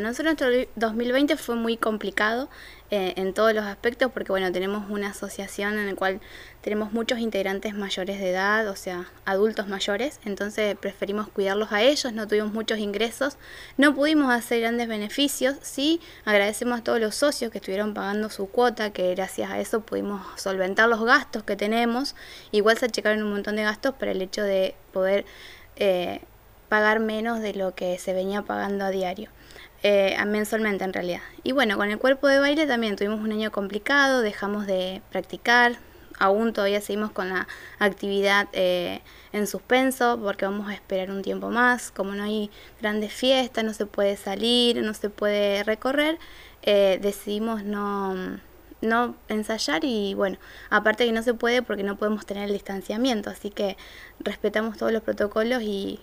nosotros nuestro 2020 fue muy complicado eh, en todos los aspectos porque, bueno, tenemos una asociación en la cual tenemos muchos integrantes mayores de edad, o sea, adultos mayores, entonces preferimos cuidarlos a ellos, no tuvimos muchos ingresos, no pudimos hacer grandes beneficios, sí, agradecemos a todos los socios que estuvieron pagando su cuota, que gracias a eso pudimos solventar los gastos que tenemos, igual se achicaron un montón de gastos para el hecho de poder... Eh, pagar menos de lo que se venía pagando a diario eh, mensualmente en realidad. Y bueno, con el cuerpo de baile también tuvimos un año complicado, dejamos de practicar, aún todavía seguimos con la actividad eh, en suspenso porque vamos a esperar un tiempo más, como no hay grandes fiestas, no se puede salir, no se puede recorrer, eh, decidimos no, no ensayar y bueno, aparte que no se puede porque no podemos tener el distanciamiento, así que respetamos todos los protocolos y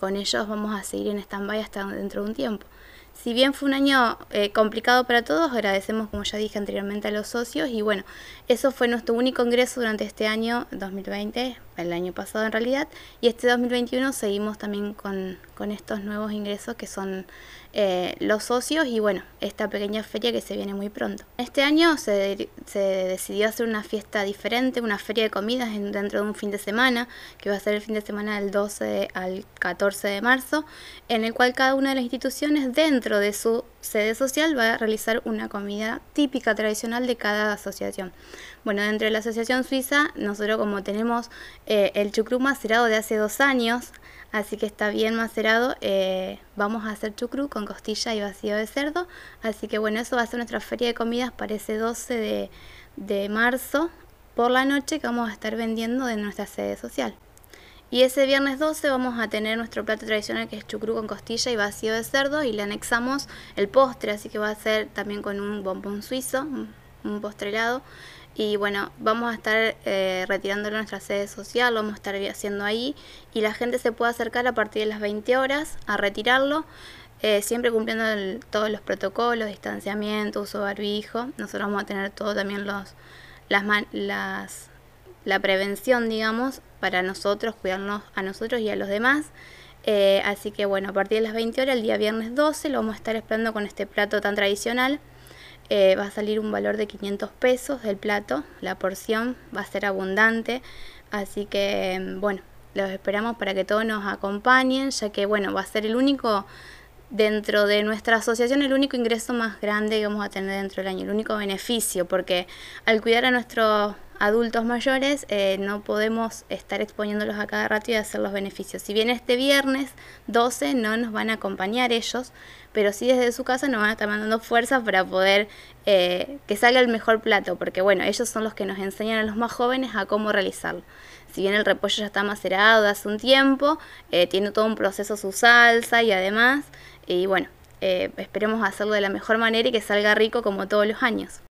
con ellos vamos a seguir en stand-by hasta dentro de un tiempo. Si bien fue un año eh, complicado para todos, agradecemos, como ya dije anteriormente, a los socios y bueno, eso fue nuestro único ingreso durante este año 2020, el año pasado en realidad, y este 2021 seguimos también con, estos nuevos ingresos que son eh, los socios y bueno, esta pequeña feria que se viene muy pronto. Este año se, decidió hacer una fiesta diferente, una feria de comidas dentro de un fin de semana, que va a ser el fin de semana del 12 al 14 de marzo, en el cual cada una de las instituciones dentro dentro de su sede social va a realizar una comida típica tradicional de cada asociación. Bueno, dentro de la Asociación Suiza, nosotros como tenemos eh, el chucrú macerado de hace dos años, así que está bien macerado, eh, vamos a hacer chucrú con costilla y vacío de cerdo. Así que bueno, eso va a ser nuestra feria de comidas para ese 12 de, de marzo por la noche que vamos a estar vendiendo de nuestra sede social. Y ese viernes 12 vamos a tener nuestro plato tradicional que es chucrú con costilla y vacío de cerdo y le anexamos el postre, así que va a ser también con un bombón suizo, un postre Y bueno, vamos a estar retirando eh, retirándolo nuestra sede social, lo vamos a estar haciendo ahí y la gente se puede acercar a partir de las 20 horas a retirarlo. Eh, siempre cumpliendo todos los protocolos, distanciamiento, uso barbijo. Nosotros vamos a tener todo también los, las, las la prevención, digamos, para nosotros, cuidarnos a nosotros y a los demás. Eh, así que bueno, a partir de las 20 horas, el día viernes 12, lo vamos a estar esperando con este plato tan tradicional. Eh, va a salir un valor de 500 pesos del plato, la porción va a ser abundante. Así que bueno, los esperamos para que todos nos acompañen, ya que bueno, va a ser el único dentro de nuestra asociación el único ingreso más grande que vamos a tener dentro del año, el único beneficio, porque al cuidar a nuestros adultos mayores eh, no podemos estar exponiéndolos a cada rato y hacer los beneficios. Si bien este viernes 12 no nos van a acompañar ellos, pero sí desde su casa nos van a estar mandando fuerzas para poder eh, que salga el mejor plato, porque bueno, ellos son los que nos enseñan a los más jóvenes a cómo realizarlo. Si bien el repollo ya está macerado hace un tiempo, eh, tiene todo un proceso su salsa y además, y bueno, esperemos hacerlo de la mejor manera y que salga rico como todos los años.